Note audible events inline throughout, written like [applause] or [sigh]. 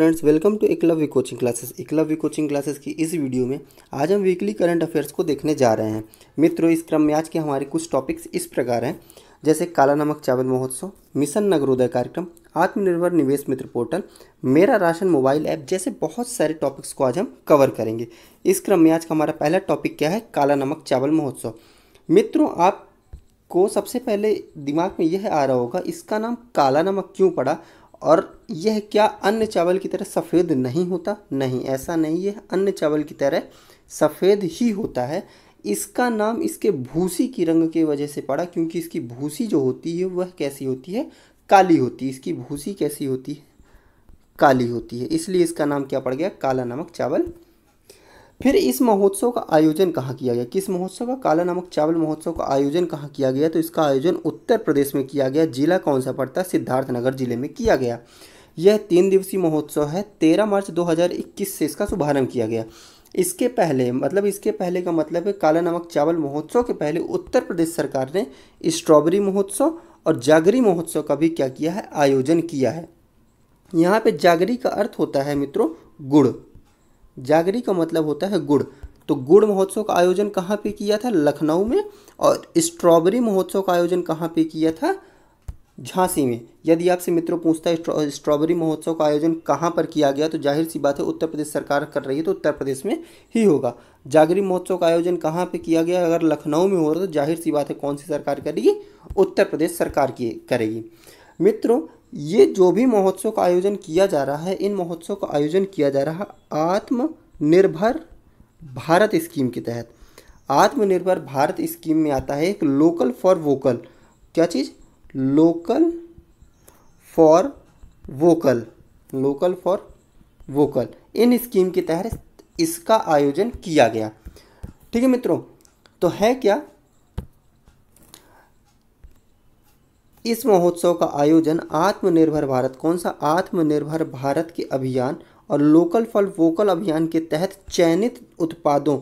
friends welcome to Eklavya coaching classes Eklavya coaching classes की इस video में आज हम वीकली करंट अफेयर्स को देखने जा रहे हैं मित्रों इस क्रम में आज के हमारे कुछ टॉपिक्स इस प्रकार हैं जैसे काला नमक चावल महोत्सव मिशन नगरोदय कार्यक्रम आत्मनिर्भर निवेश मित्र पोर्टल मेरा राशन मोबाइल ऐप जैसे बहुत सारे टॉपिक्स को आज हम कवर करेंगे इस क्रम में आज का हमारा पहला टॉपिक क्या है काला नमक चावल महोत्सव मित्रों आप को सबसे पहले दिमाग में यह आ रहा होगा इसका नाम काला नमक क्यों पड़ा और यह क्या अन्य चावल की तरह सफ़ेद नहीं होता नहीं ऐसा नहीं है अन्य चावल की तरह सफ़ेद ही होता है इसका नाम इसके भूसी की रंग के वजह से पड़ा क्योंकि इसकी भूसी जो होती है वह कैसी होती है काली होती है इसकी भूसी कैसी होती है काली होती है इसलिए इसका नाम क्या पड़ गया काला नमक चावल फिर इस महोत्सव का आयोजन कहाँ किया गया किस महोत्सव का काला नमक चावल महोत्सव का आयोजन कहाँ किया गया तो इसका आयोजन उत्तर प्रदेश में किया गया जिला कौन सा पड़ता है सिद्धार्थनगर जिले में किया गया यह तीन दिवसीय महोत्सव है तेरह मार्च दो से इसका शुभारम्भ किया गया इसके पहले मतलब इसके पहले का मतलब है काला नमक चावल महोत्सव के पहले उत्तर प्रदेश सरकार ने स्ट्रॉबेरी महोत्सव और जागरी महोत्सव का भी क्या किया है आयोजन किया है यहाँ पे जागरी का अर्थ होता है मित्रों गुड़ जागरी का मतलब होता है गुड़ तो गुड़ महोत्सव का आयोजन कहाँ पे किया था लखनऊ में और स्ट्रॉबेरी महोत्सव का आयोजन कहाँ पे किया था झांसी में यदि आपसे मित्रों पूछता है स्ट्रॉबेरी महोत्सव का आयोजन कहाँ पर किया गया तो जाहिर सी बात है उत्तर प्रदेश सरकार कर रही है तो उत्तर प्रदेश में ही होगा जागरी महोत्सव का आयोजन कहाँ पे किया गया अगर लखनऊ में हो रहा तो जाहिर सी बात है कौन सी सरकार करेगी उत्तर प्रदेश सरकार की करेगी मित्रों ये जो भी महोत्सव का आयोजन किया जा रहा है इन महोत्सव का आयोजन किया जा रहा है आत्मनिर्भर भारत स्कीम के तहत आत्मनिर्भर भारत स्कीम में आता है एक लोकल फॉर वोकल क्या चीज़ local for vocal local for vocal इन स्कीम के तहत इसका आयोजन किया गया ठीक है मित्रों तो है क्या इस महोत्सव का आयोजन आत्मनिर्भर भारत कौन सा आत्मनिर्भर भारत के अभियान और लोकल फल वोकल अभियान के तहत चयनित उत्पादों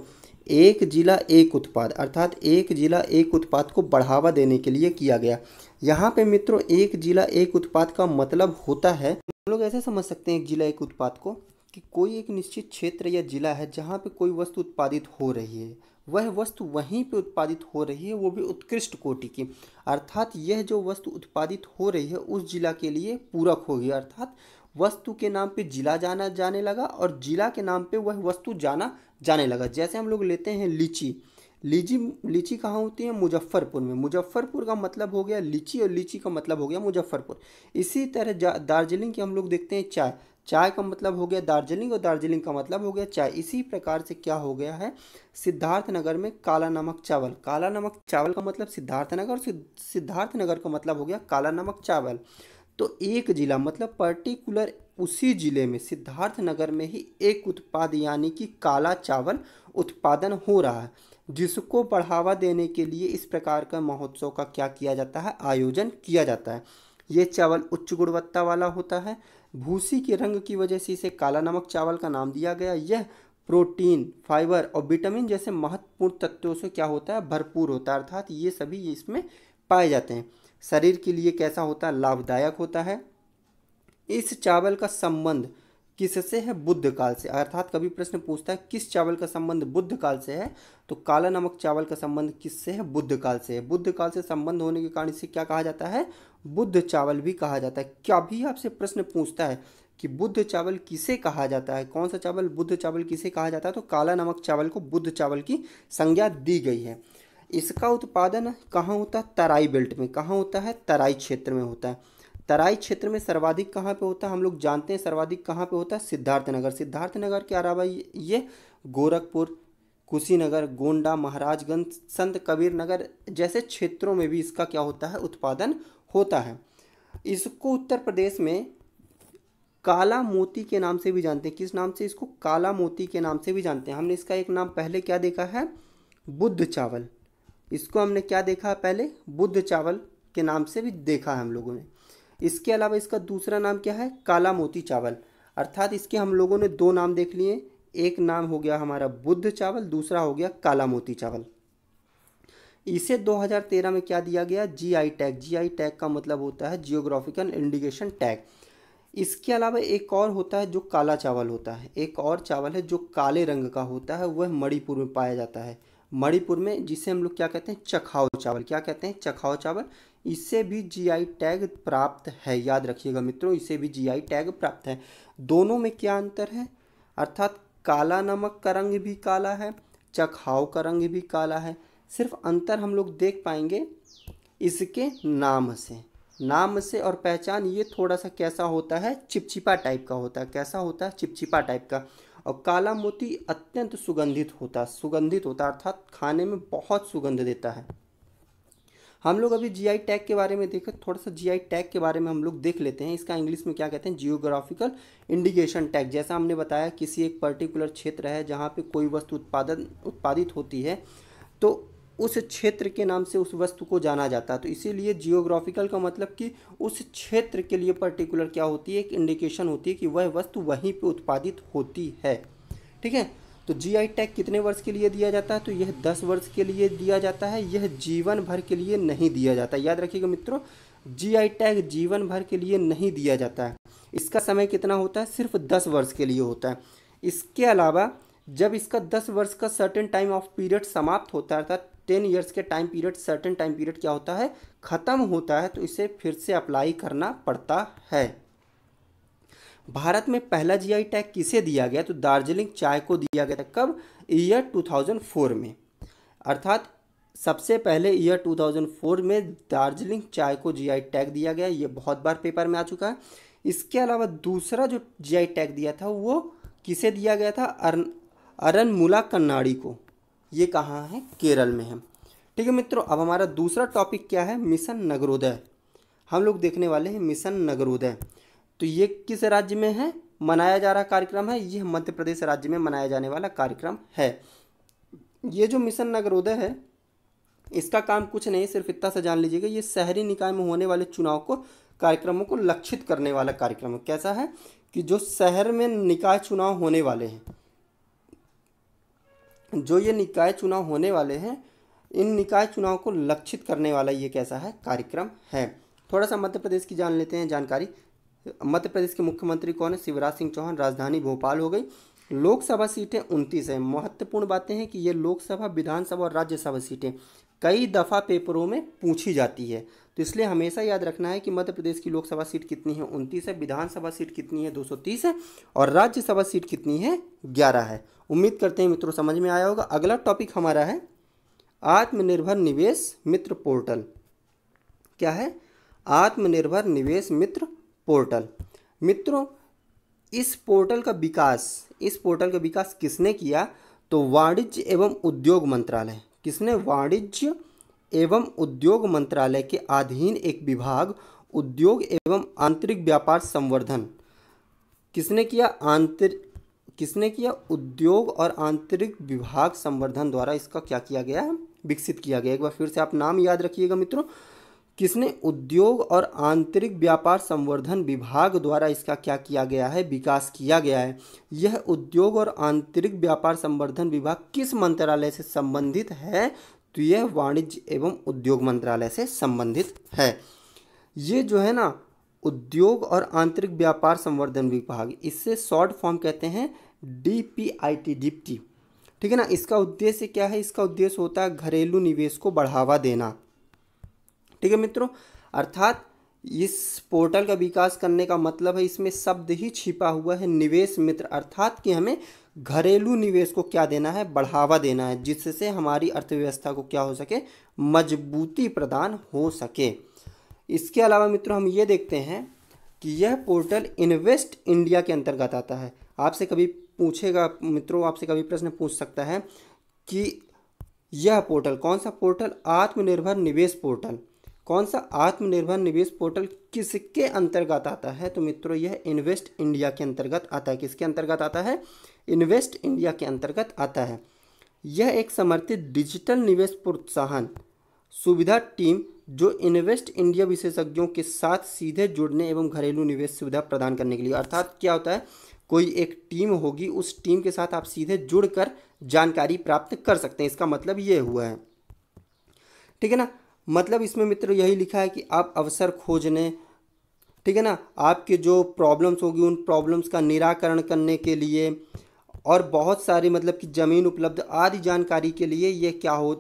एक जिला एक उत्पाद अर्थात एक जिला एक उत्पाद को बढ़ावा देने के लिए किया गया यहाँ पे मित्रों एक जिला एक उत्पाद का मतलब होता है हम लोग ऐसे समझ सकते हैं एक जिला एक उत्पाद को कि कोई एक निश्चित क्षेत्र या जिला है जहाँ पे कोई वस्तु उत्पादित हो रही है वह वस्तु वहीं पे उत्पादित हो रही है वो भी उत्कृष्ट कोटि की अर्थात यह जो वस्तु उत्पादित हो रही है उस जिला के लिए पूरक होगी अर्थात वस्तु के नाम पे जिला जाना जाने लगा और जिला के नाम पे वह वस्तु जाना जाने लगा जैसे हम लोग लेते हैं लीची लीची लीची कहाँ होती है मुजफ्फरपुर में मुजफ्फरपुर का मतलब हो गया लीची और लीची का मतलब हो गया मुजफ्फरपुर इसी तरह दार्जिलिंग की हम लोग देखते हैं चाय चाय का मतलब हो गया दार्जिलिंग और दार्जिलिंग का मतलब हो गया चाय इसी प्रकार से क्या हो गया है सिद्धार्थ नगर में काला नमक चावल काला नमक चावल का मतलब सिद्धार्थ नगर और सिद्धार्थ नगर का मतलब हो गया काला नमक चावल तो एक जिला मतलब पर्टिकुलर उसी जिले में सिद्धार्थ नगर में ही एक उत्पाद यानी कि काला चावल उत्पादन हो रहा है जिसको बढ़ावा देने के लिए इस प्रकार का महोत्सव का क्या किया जाता है आयोजन किया जाता है ये चावल उच्च गुणवत्ता वाला होता है भूसी के रंग की वजह से इसे काला नमक चावल का नाम दिया गया यह प्रोटीन फाइबर और विटामिन जैसे महत्वपूर्ण तत्वों से क्या होता है भरपूर होता है अर्थात ये सभी इसमें पाए जाते हैं शरीर के लिए कैसा होता है लाभदायक होता है इस चावल का संबंध किससे है बुद्ध काल से अर्थात कभी प्रश्न पूछता है किस चावल का संबंध बुद्ध काल से है तो काला नमक चावल का संबंध किससे है बुद्ध काल से है बुद्ध काल से संबंध होने के कारण इसे क्या कहा जाता है बुद्ध चावल भी कहा जाता है क्या भी आपसे प्रश्न पूछता है कि बुद्ध चावल किसे कहा जाता है कौन सा चावल बुद्ध चावल किसे कहा जाता है तो काला नमक चावल को बुद्ध चावल की संज्ञा दी गई है इसका उत्पादन कहाँ होता है तराई बेल्ट में कहाँ होता है तराई क्षेत्र में होता है तराई क्षेत्र में सर्वाधिक कहाँ पे होता है हम लोग जानते हैं सर्वाधिक कहाँ पे होता है सिद्धार्थनगर सिद्धार्थनगर के अलावा ये गोरखपुर कुशीनगर गोंडा महाराजगंज संत कबीर नगर जैसे क्षेत्रों में भी इसका क्या होता है उत्पादन होता है इसको उत्तर प्रदेश में काला मोती के नाम से भी जानते हैं किस नाम से इसको काला मोती के नाम से भी जानते हैं हमने इसका एक नाम पहले क्या देखा है बुद्ध चावल इसको हमने क्या देखा पहले बुद्ध चावल के नाम से भी देखा है हम लोगों ने इसके अलावा इसका दूसरा नाम क्या है काला मोती चावल अर्थात इसके हम लोगों ने दो नाम देख लिए एक नाम हो गया हमारा बुद्ध चावल दूसरा हो गया काला मोती चावल इसे 2013 में क्या दिया गया जीआई टैग जीआई टैग का मतलब होता है जियोग्राफिकल इंडिकेशन टैग इसके अलावा एक और होता है जो काला चावल होता है एक और चावल है जो काले रंग का होता है वह मणिपुर में पाया जाता है मणिपुर में जिसे हम लोग क्या कहते हैं चखाओ चावल क्या कहते हैं चखाओ चावल इसे भी जीआई टैग प्राप्त है याद रखिएगा मित्रों इसे भी जीआई टैग प्राप्त है दोनों में क्या अंतर है अर्थात काला नमक का रंग भी काला है चखाव का रंग भी काला है सिर्फ अंतर हम लोग देख पाएंगे इसके नाम से नाम से और पहचान ये थोड़ा सा कैसा होता है चिपचिपा टाइप का होता है कैसा होता है चिपचिपा टाइप का और काला मोती अत्यंत सुगंधित होता है सुगंधित होता अर्थात खाने में बहुत सुगंध देता है हम लोग अभी जी टैग के बारे में देखें थोड़ा सा जी टैग के बारे में हम लोग देख लेते हैं इसका इंग्लिश में क्या कहते हैं जियोग्राफिकल इंडिकेशन टैग जैसा हमने बताया किसी एक पर्टिकुलर क्षेत्र है जहाँ पर कोई वस्तु उत्पादन उत्पादित होती है तो उस क्षेत्र के नाम से उस वस्तु को जाना जाता है तो इसीलिए जियोग्राफिकल का मतलब कि उस क्षेत्र के लिए पर्टिकुलर क्या होती है एक इंडिकेशन होती है कि वह वस्तु वहीं पे उत्पादित होती है ठीक है तो जीआई टैग कितने वर्ष के लिए दिया जाता है तो यह दस वर्ष के लिए दिया जाता है यह जीवन भर के लिए नहीं दिया जाता याद रखिएगा मित्रों जीआई टैग जीवन भर के लिए नहीं दिया जाता है इसका समय कितना होता है सिर्फ दस वर्ष के लिए होता है इसके अलावा जब इसका दस वर्ष का सर्टेन टाइम ऑफ पीरियड समाप्त होता है अर्थात टेन ईयर्स के time period certain time period क्या होता है ख़त्म होता है तो इसे फिर से अप्लाई करना पड़ता है भारत में पहला जीआई टैग किसे दिया गया तो दार्जिलिंग चाय को दिया गया था कब ईयर 2004 में अर्थात सबसे पहले ईयर 2004 में दार्जिलिंग चाय को जीआई टैग दिया गया ये बहुत बार पेपर में आ चुका है इसके अलावा दूसरा जो जीआई टैग दिया था वो किसे दिया गया था अरन अरनमुला कन्नाड़ी को ये कहाँ है केरल में है ठीक है मित्रों अब हमारा दूसरा टॉपिक क्या है मिशन नगरोदय हम लोग देखने वाले हैं मिशन नगरोदय तो ये किस राज्य में है मनाया जा रहा कार्यक्रम है यह मध्य प्रदेश राज्य में मनाया जाने वाला कार्यक्रम है ये जो मिशन नगरोदय है इसका काम कुछ नहीं सिर्फ इतना से जान लीजिएगा ये शहरी निकाय में होने वाले चुनाव को कार्यक्रमों को लक्षित करने वाला कार्यक्रम है कैसा है कि जो शहर में निकाय चुनाव होने वाले हैं जो ये निकाय चुनाव होने वाले हैं इन निकाय चुनाव को लक्षित करने वाला ये कैसा है कार्यक्रम है थोड़ा सा मध्य प्रदेश की जान लेते हैं जानकारी मध्य प्रदेश के मुख्यमंत्री कौन है शिवराज सिंह चौहान राजधानी भोपाल हो गई लोकसभा सीटें उनतीस हैं महत्वपूर्ण बातें हैं कि ये लोकसभा विधानसभा और राज्यसभा सीटें कई दफ़ा पेपरों में पूछी जाती है तो इसलिए हमेशा याद रखना है कि मध्य प्रदेश की लोकसभा सीट कितनी है उनतीस है विधानसभा सीट कितनी है 230 है और राज्यसभा सीट कितनी है 11 है उम्मीद करते हैं मित्रों समझ में आया होगा अगला टॉपिक हमारा है आत्मनिर्भर निवेश मित्र पोर्टल क्या है आत्मनिर्भर निवेश मित्र पोर्टल मित्रों इस पोर्टल का विकास इस पोर्टल का विकास किसने किया तो वाणिज्य एवं उद्योग मंत्रालय किसने वाणिज्य एवं उद्योग मंत्रालय के अधीन एक विभाग उद्योग एवं आंतरिक व्यापार संवर्धन किसने किया आंतरिक किसने किया उद्योग और आंतरिक विभाग संवर्धन द्वारा इसका क्या किया गया विकसित किया गया एक बार फिर से आप नाम याद रखिएगा मित्रों किसने उद्योग और आंतरिक व्यापार संवर्धन विभाग द्वारा इसका क्या किया गया है विकास किया गया है यह उद्योग और आंतरिक व्यापार संवर्धन विभाग किस मंत्रालय से संबंधित है तो यह वाणिज्य एवं उद्योग मंत्रालय से संबंधित है ये जो है ना उद्योग और आंतरिक व्यापार संवर्धन विभाग इससे शॉर्ट फॉर्म कहते हैं D P I T deputy ठीक है ना इसका उद्देश्य क्या है इसका उद्देश्य होता है घरेलू निवेश को बढ़ावा देना ठीक है मित्रों अर्थात इस पोर्टल का विकास करने का मतलब है इसमें शब्द ही छिपा हुआ है निवेश मित्र अर्थात कि हमें घरेलू निवेश को क्या देना है बढ़ावा देना है जिससे हमारी अर्थव्यवस्था को क्या हो सके मजबूती प्रदान हो सके इसके अलावा मित्रों हम ये देखते हैं कि यह पोर्टल इन्वेस्ट इंडिया के अंतर्गत आता है आपसे कभी पूछेगा मित्रों आपसे कभी प्रश्न पूछ सकता है कि यह पोर्टल कौन सा पोर्टल आत्मनिर्भर निवेश पोर्टल कौन सा आत्मनिर्भर निवेश पोर्टल किसके अंतर्गत आता है तो मित्रों यह इन्वेस्ट इंडिया के अंतर्गत आता है किसके अंतर्गत आता है इन्वेस्ट इंडिया के अंतर्गत आता है यह एक समर्थित डिजिटल निवेश प्रोत्साहन सुविधा टीम जो इन्वेस्ट इंडिया विशेषज्ञों के साथ सीधे जुड़ने एवं घरेलू निवेश सुविधा प्रदान करने के लिए अर्थात क्या होता है कोई एक टीम होगी उस टीम के साथ आप सीधे जुड़कर जानकारी प्राप्त कर सकते हैं इसका मतलब ये हुआ है ठीक है ना मतलब इसमें मित्र यही लिखा है कि आप अवसर खोजने ठीक है ना आपके जो प्रॉब्लम्स होगी उन प्रॉब्लम्स का निराकरण करने के लिए और बहुत सारी मतलब कि ज़मीन उपलब्ध आदि जानकारी के लिए ये क्या हो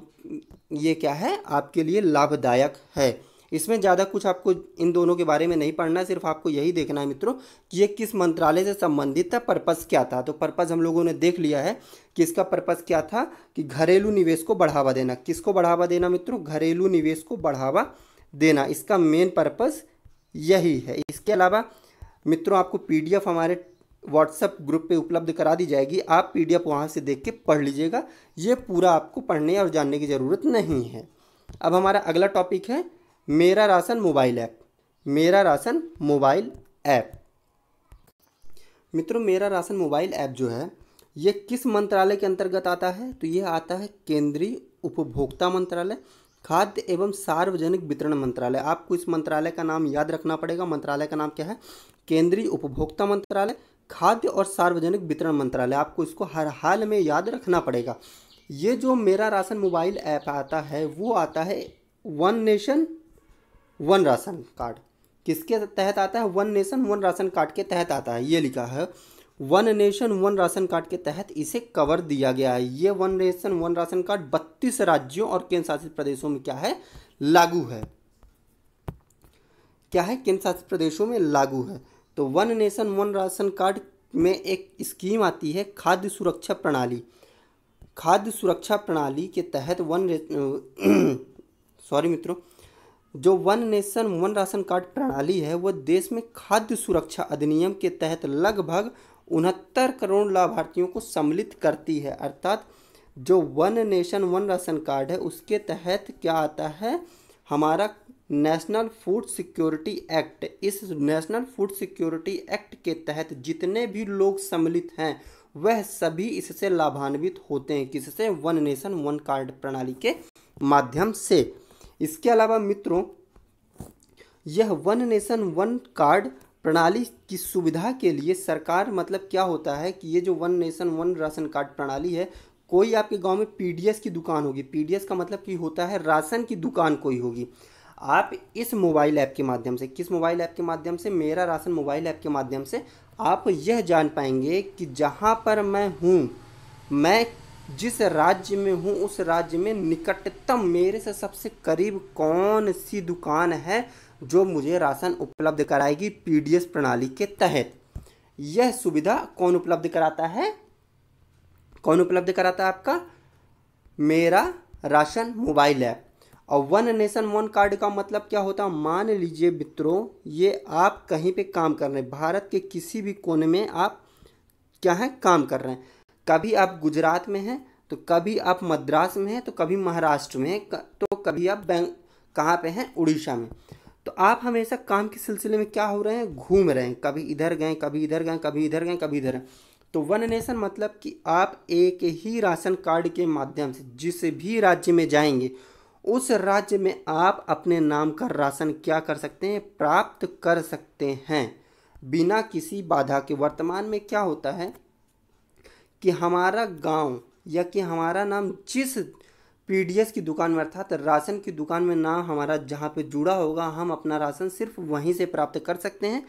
ये क्या है आपके लिए लाभदायक है इसमें ज़्यादा कुछ आपको इन दोनों के बारे में नहीं पढ़ना सिर्फ आपको यही देखना है मित्रों कि ये किस मंत्रालय से संबंधित था पर्पज़ क्या था तो पर्पज़ हम लोगों ने देख लिया है कि इसका पर्पज़ क्या था कि घरेलू निवेश को बढ़ावा देना किसको बढ़ावा देना मित्रों घरेलू निवेश को बढ़ावा देना इसका मेन पर्पज़ यही है इसके अलावा मित्रों आपको पी हमारे व्हाट्सएप ग्रुप पे उपलब्ध करा दी जाएगी आप पी एफ वहाँ से देख के पढ़ लीजिएगा ये पूरा आपको पढ़ने और जानने की ज़रूरत नहीं है अब हमारा अगला टॉपिक है मेरा राशन मोबाइल ऐप मेरा राशन मोबाइल ऐप मित्रों मेरा राशन मोबाइल ऐप जो है ये किस मंत्रालय के अंतर्गत आता है तो ये आता है केंद्रीय उपभोक्ता मंत्रालय खाद्य एवं सार्वजनिक वितरण मंत्रालय आपको इस मंत्रालय का नाम याद रखना पड़ेगा मंत्रालय का नाम क्या है केंद्रीय उपभोक्ता मंत्रालय खाद्य और सार्वजनिक वितरण मंत्रालय आपको इसको हर हाल में याद रखना पड़ेगा ये जो मेरा राशन मोबाइल ऐप आता है वो आता है one nation one ration card किसके तहत आता है one nation one ration card के तहत आता है ये लिखा है one nation one ration card के तहत इसे कवर दिया गया है ये one nation one ration card बत्तीस राज्यों और केंद्र शासित प्रदेशों में क्या है लागू है क्या है केंद्र शासित प्रदेशों में लागू है तो one nation one ration card में एक स्कीम आती है खाद्य सुरक्षा प्रणाली खाद्य सुरक्षा प्रणाली के तहत वन [clears throat] सॉरी मित्रों जो one nation one ration card प्रणाली है वह देश में खाद्य सुरक्षा अधिनियम के तहत लगभग उनहत्तर करोड़ लाभार्थियों को सम्मिलित करती है अर्थात जो one nation one ration card है उसके तहत क्या आता है हमारा नेशनल फूड सिक्योरिटी एक्ट इस नेशनल फूड सिक्योरिटी एक्ट के तहत जितने भी लोग सम्मिलित हैं वह सभी इससे लाभान्वित होते हैं किससे वन नेशन वन कार्ड प्रणाली के माध्यम से इसके अलावा मित्रों यह वन नेशन वन कार्ड प्रणाली की सुविधा के लिए सरकार मतलब क्या होता है कि ये जो one nation one ration card प्रणाली है कोई आपके गांव में पीडीएस की दुकान होगी पीडीएस का मतलब कि होता है राशन की दुकान कोई होगी आप इस मोबाइल ऐप के माध्यम से किस मोबाइल ऐप के माध्यम से मेरा राशन मोबाइल ऐप के माध्यम से आप यह जान पाएंगे कि जहाँ पर मैं हूँ मैं जिस राज्य में हूँ उस राज्य में निकटतम मेरे से सबसे करीब कौन सी दुकान है जो मुझे राशन उपलब्ध कराएगी पीडीएस प्रणाली के तहत यह सुविधा कौन उपलब्ध कराता है कौन उपलब्ध कराता है आपका मेरा राशन मोबाइल ऐप और वन नेशन वन कार्ड का मतलब क्या होता है मान लीजिए मित्रों ये आप कहीं पे काम कर रहे हैं भारत के किसी भी कोने में आप क्या है काम कर रहे हैं कभी आप गुजरात में हैं तो कभी आप मद्रास में हैं तो कभी महाराष्ट्र में हैं तो कभी आप बैंक कहाँ पे हैं उड़ीसा में तो आप हमेशा काम के सिलसिले में क्या हो रहे हैं घूम रहे हैं कभी इधर गए कभी इधर गए कभी इधर गए कभी इधर गए तो वन नेशन मतलब कि आप एक ही राशन कार्ड के माध्यम से जिस भी राज्य में जाएंगे उस राज्य में आप अपने नाम का राशन क्या कर सकते हैं प्राप्त कर सकते हैं बिना किसी बाधा के वर्तमान में क्या होता है कि हमारा गांव या कि हमारा नाम जिस पी की दुकान में अर्थात राशन की दुकान में नाम हमारा जहाँ पे जुड़ा होगा हम अपना राशन सिर्फ वहीं से प्राप्त कर सकते हैं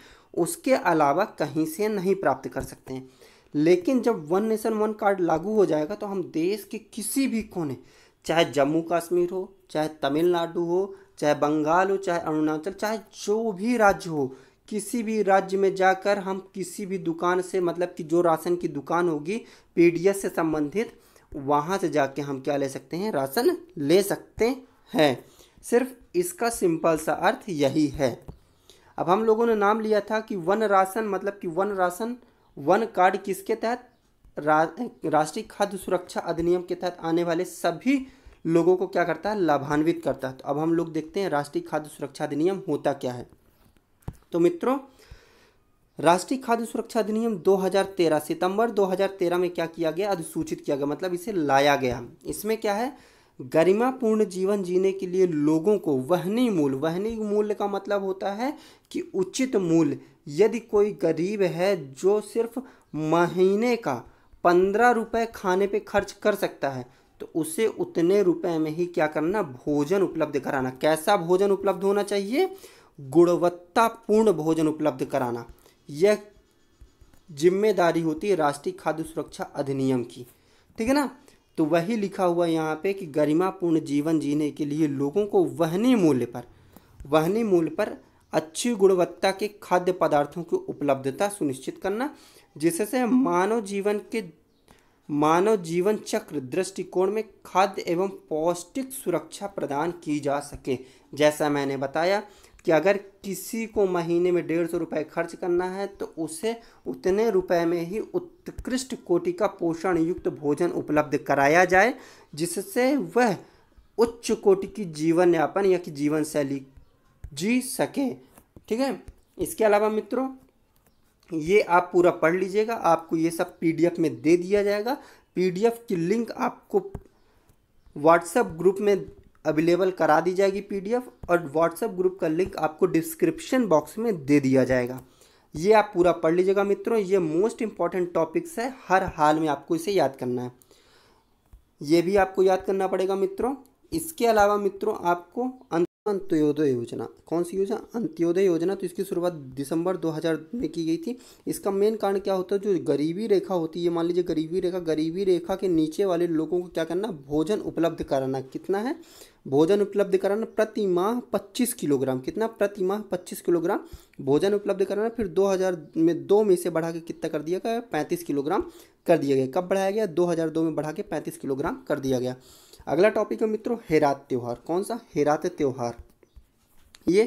उसके अलावा कहीं से नहीं प्राप्त कर सकते हैं लेकिन जब वन नेशन वन कार्ड लागू हो जाएगा तो हम देश के किसी भी कोने चाहे जम्मू कश्मीर हो चाहे तमिलनाडु हो चाहे बंगाल हो चाहे अरुणाचल चाहे जो भी राज्य हो किसी भी राज्य में जाकर हम किसी भी दुकान से मतलब कि जो राशन की दुकान होगी पी से संबंधित वहाँ से जाके हम क्या ले सकते हैं राशन ले सकते हैं सिर्फ इसका सिंपल सा अर्थ यही है अब हम लोगों ने नाम लिया था कि वन राशन मतलब कि वन राशन वन कार्ड किसके तहत राष्ट्रीय खाद्य सुरक्षा अधिनियम के तहत आने वाले सभी लोगों को क्या करता है लाभान्वित करता है तो अब हम लोग देखते हैं राष्ट्रीय खाद्य सुरक्षा अधिनियम होता क्या है तो मित्रों राष्ट्रीय खाद्य सुरक्षा अधिनियम 2013 सितंबर 2013 में क्या किया गया अधिसूचित किया गया मतलब इसे लाया गया इसमें क्या है गरिमापूर्ण जीवन जीने के लिए लोगों को वहनी मूल वहनी मूल्य का मतलब होता है कि उचित मूल्य यदि कोई गरीब है जो सिर्फ महीने का पंद्रह रुपये खाने पर खर्च कर सकता है तो उसे उतने रुपए में ही क्या करना भोजन उपलब्ध कराना कैसा भोजन उपलब्ध होना चाहिए गुणवत्तापूर्ण भोजन उपलब्ध कराना यह जिम्मेदारी होती है राष्ट्रीय खाद्य सुरक्षा अधिनियम की ठीक है ना तो वही लिखा हुआ यहाँ पे कि गरिमापूर्ण जीवन जीने के लिए लोगों को वहनी मूल्य पर वहनी मूल्य पर अच्छी गुणवत्ता के खाद्य पदार्थों की उपलब्धता सुनिश्चित करना जिससे मानव जीवन के मानव जीवन चक्र दृष्टिकोण में खाद्य एवं पौष्टिक सुरक्षा प्रदान की जा सके जैसा मैंने बताया कि अगर किसी को महीने में डेढ़ सौ रुपये खर्च करना है तो उसे उतने रुपए में ही उत्कृष्ट कोटि का पोषण युक्त भोजन उपलब्ध कराया जाए जिससे वह उच्च कोटि की जीवन यापन या कि जीवन शैली जी सके ठीक है इसके अलावा मित्रों ये आप पूरा पढ़ लीजिएगा आपको ये सब पीडीएफ में दे दिया जाएगा पीडीएफ की लिंक आपको व्हाट्सएप ग्रुप में अवेलेबल करा दी जाएगी पीडीएफ और व्हाट्सएप ग्रुप का लिंक आपको डिस्क्रिप्शन बॉक्स में दे दिया जाएगा ये आप पूरा पढ़ लीजिएगा मित्रों ये मोस्ट इंपॉर्टेंट टॉपिक्स है हर हाल में आपको इसे याद करना है ये भी आपको याद करना पड़ेगा मित्रों इसके अलावा मित्रों आपको अंत्योदय योजना कौन सी योजना अंत्योदय योजना तो इसकी शुरुआत दिसंबर 2000 में की गई थी इसका मेन कारण क्या होता है जो गरीबी रेखा होती है मान लीजिए गरीबी रेखा गरीबी रेखा के नीचे वाले लोगों को क्या करना भोजन उपलब्ध कराना कितना है भोजन उपलब्ध कराना प्रति माह पच्चीस किलोग्राम कितना प्रति माह पच्चीस किलोग्राम भोजन उपलब्ध कराना फिर 2000 में दो में से बढ़ा के कितना कर दिया गया पैंतीस किलोग्राम कर दिया गया कब बढ़ाया गया 2002 में बढ़ा के पैंतीस किलोग्राम कर दिया गया अगला टॉपिक है मित्रों हेरात त्यौहार कौन सा हेरात त्यौहार ये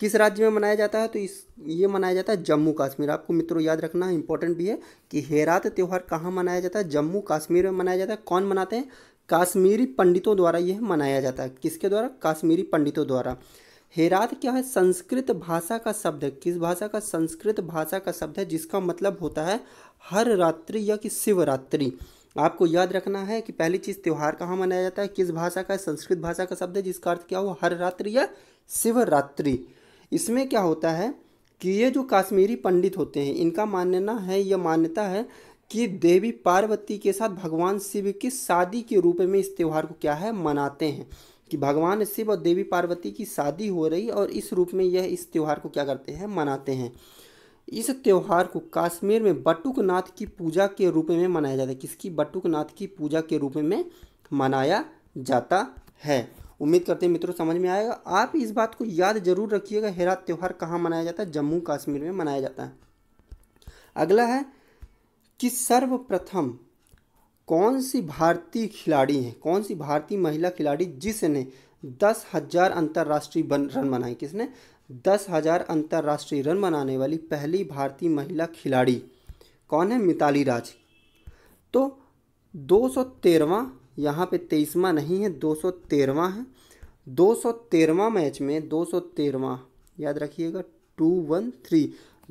किस राज्य में मनाया जाता है तो इस ये मनाया जाता है जम्मू कश्मीर आपको मित्रों याद रखना इंपॉर्टेंट भी है कि हेरात त्यौहार कहाँ मनाया जाता है जम्मू कश्मीर में मनाया जाता है कौन मनाते हैं काश्मीरी पंडितों द्वारा यह मनाया जाता है किसके द्वारा काश्मीरी पंडितों द्वारा हेरात क्या है संस्कृत भाषा का शब्द है किस भाषा का संस्कृत भाषा का शब्द है जिसका मतलब होता है हर रात्रि या कि शिवरात्रि आपको याद रखना है कि पहली चीज़ त्यौहार कहाँ मनाया जाता है किस भाषा का संस्कृत भाषा का शब्द है जिसका अर्थ क्या हो हर रात्रि या शिवरात्रि इसमें क्या होता है कि ये जो काश्मीरी पंडित होते हैं इनका मानना है यह मान्यता है कि देवी पार्वती के साथ भगवान शिव की शादी के रूप में इस त्यौहार को क्या है मनाते हैं कि भगवान शिव और देवी पार्वती की शादी हो रही और इस रूप में यह इस त्यौहार को क्या करते हैं मनाते हैं इस त्यौहार को कश्मीर में बटुकनाथ की पूजा के रूप में मनाया जाता है किसकी बटुकनाथ की पूजा के रूप में मनाया जाता है उम्मीद करते हैं मित्रों समझ में आएगा आप इस बात को याद जरूर रखिएगा हेरा त्यौहार कहाँ मनाया जाता है जम्मू कश्मीर में मनाया जाता है अगला है कि सर्वप्रथम कौन सी भारतीय खिलाड़ी हैं कौन सी भारतीय महिला खिलाड़ी जिसने दस हजार अंतर्राष्ट्रीय रन बनाए किसने दस हज़ार अंतर्राष्ट्रीय रन बनाने वाली पहली भारतीय महिला खिलाड़ी कौन है मिताली राज तो दो सौ तेरहवा यहाँ पर तेईसवा नहीं है दो सौ तेरहवा है दो सौ तेरहवा मैच में दो सौ तेरहवा याद रखिएगा टू वन थ्री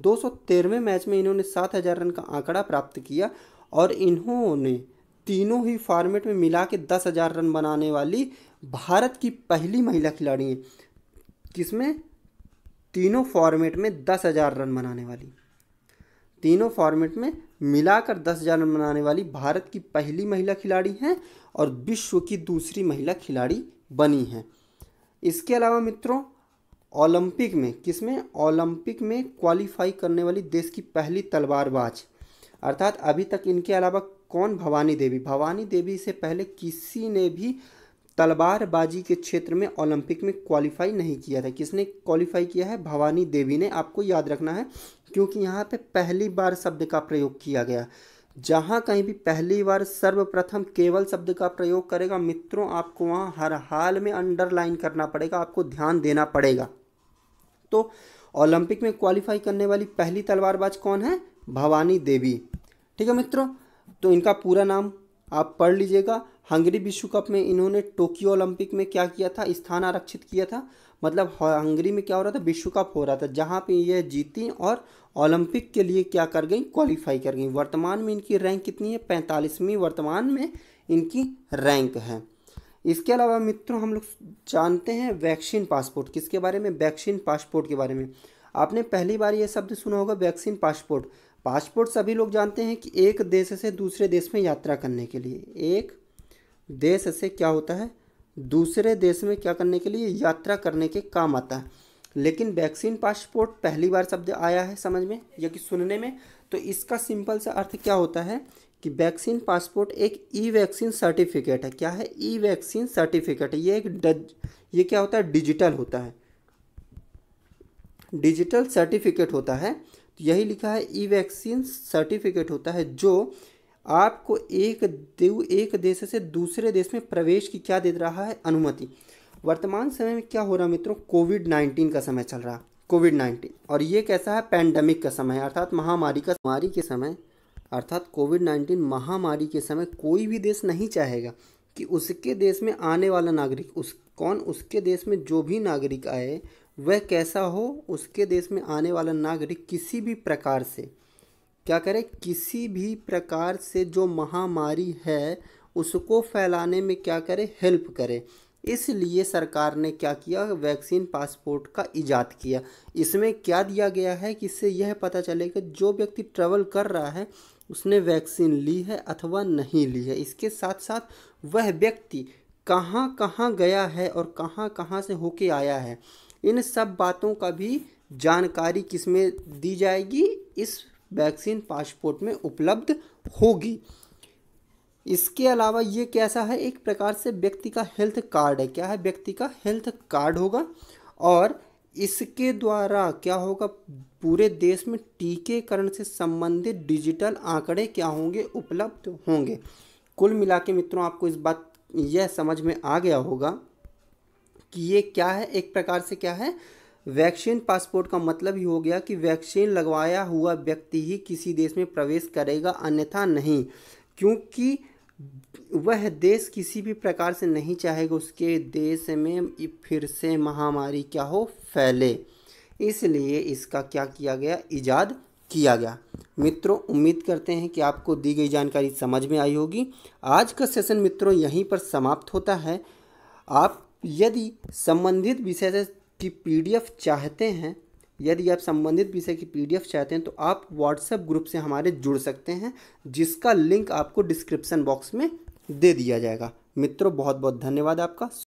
दो सौ तेरहवें मैच में इन्होंने सात हज़ार रन का आंकड़ा प्राप्त किया और इन्होंने तीनों ही फॉर्मेट में मिला के दस हज़ार रन बनाने वाली भारत की पहली महिला खिलाड़ी हैं किसमें तीनों फॉर्मेट में दस हज़ार रन बनाने वाली तीनों फॉर्मेट में मिलाकर दस हज़ार रन बनाने वाली भारत की पहली महिला खिलाड़ी हैं और विश्व की दूसरी महिला खिलाड़ी बनी हैं इसके अलावा मित्रों ओलंपिक में ओलंपिक में ओलंपिक में क्वालिफाई करने वाली देश की पहली तलवारबाज अर्थात अभी तक इनके अलावा कौन भवानी देवी भवानी देवी से पहले किसी ने भी तलवारबाजी के क्षेत्र में ओलंपिक में क्वालिफाई नहीं किया था किसने क्वालिफाई किया है भवानी देवी ने आपको याद रखना है क्योंकि यहाँ पे पहली बार शब्द का प्रयोग किया गया जहाँ कहीं भी पहली बार सर्वप्रथम केवल शब्द का प्रयोग करेगा मित्रों आपको वहाँ हर हाल में अंडरलाइन करना पड़ेगा आपको ध्यान देना पड़ेगा तो ओलंपिक में क्वालिफाई करने वाली पहली तलवारबाज कौन है भवानी देवी ठीक है मित्रों तो इनका पूरा नाम आप पढ़ लीजिएगा हंगरी विश्व कप में इन्होंने टोक्यो ओलंपिक में क्या किया था स्थान आरक्षित किया था मतलब हंगरी में क्या हो रहा था विश्व कप हो रहा था जहाँ पे ये जीती और ओलंपिक के लिए क्या कर गई क्वालिफाई कर गई वर्तमान में इनकी रैंक कितनी है पैंतालीसवीं वर्तमान में इनकी रैंक है इसके अलावा मित्रों हम लोग जानते हैं वैक्सीन पासपोर्ट किसके बारे में वैक्सीन पासपोर्ट के बारे में आपने पहली बार ये शब्द सुना होगा वैक्सीन पासपोर्ट पासपोर्ट सभी लोग जानते हैं कि एक देश से दूसरे देश में यात्रा करने के लिए एक देश से क्या होता है दूसरे देश में क्या करने के लिए यात्रा करने के काम आता है लेकिन वैक्सीन पासपोर्ट पहली बार शब्द आया है समझ में या कि सुनने में तो इसका सिंपल सा अर्थ क्या होता है कि वैक्सीन पासपोर्ट एक ई वैक्सीन सर्टिफिकेट है क्या है ई वैक्सीन सर्टिफिकेट ये एक डज ये क्या होता है डिजिटल होता है डिजिटल सर्टिफिकेट होता है तो यही लिखा है ई वैक्सीन सर्टिफिकेट होता है जो आपको एक देव एक देश से दूसरे देश में प्रवेश की क्या दे रहा है अनुमति वर्तमान समय में क्या हो रहा है मित्रों कोविड नाइन्टीन का समय चल रहा है कोविड नाइन्टीन और ये कैसा है पैंडमिक का समय अर्थात महामारी का महामारी के समय अर्थात कोविड नाइन्टीन महामारी के समय कोई भी देश नहीं चाहेगा कि उसके देश में आने वाला नागरिक उस कौन उसके देश में जो भी नागरिक आए वह कैसा हो उसके देश में आने वाला नागरिक किसी भी प्रकार से क्या करें किसी भी प्रकार से जो महामारी है उसको फैलाने में क्या करें हेल्प करे इसलिए सरकार ने क्या किया वैक्सीन पासपोर्ट का इजाद किया इसमें क्या दिया गया है कि इससे यह पता चलेगा जो व्यक्ति ट्रेवल कर रहा है उसने वैक्सीन ली है अथवा नहीं ली है इसके साथ साथ वह व्यक्ति कहाँ कहाँ गया है और कहाँ कहाँ से होके आया है इन सब बातों का भी जानकारी किसमें दी जाएगी इस वैक्सीन पासपोर्ट में उपलब्ध होगी इसके अलावा ये कैसा है एक प्रकार से व्यक्ति का हेल्थ कार्ड है क्या है व्यक्ति का हेल्थ कार्ड होगा और इसके द्वारा क्या होगा पूरे देश में टीकेकरण से संबंधित डिजिटल आंकड़े क्या होंगे उपलब्ध होंगे कुल मिला के मित्रों आपको इस बात यह समझ में आ गया होगा कि ये क्या है एक प्रकार से क्या है वैक्सीन पासपोर्ट का मतलब ही हो गया कि वैक्सीन लगवाया हुआ व्यक्ति ही किसी देश में प्रवेश करेगा अन्यथा नहीं क्योंकि वह देश किसी भी प्रकार से नहीं चाहेगा उसके देश में फिर से महामारी क्या हो फैले इसलिए इसका क्या किया गया ईजाद किया गया मित्रों उम्मीद करते हैं कि आपको दी गई जानकारी समझ में आई होगी आज का सेशन मित्रों यहीं पर समाप्त होता है आप यदि संबंधित विषय से की पीडीएफ चाहते हैं यदि आप संबंधित विषय की पीडीएफ चाहते हैं तो आप व्हाट्सएप ग्रुप से हमारे जुड़ सकते हैं जिसका लिंक आपको डिस्क्रिप्सन बॉक्स में दे दिया जाएगा मित्रों बहुत बहुत धन्यवाद आपका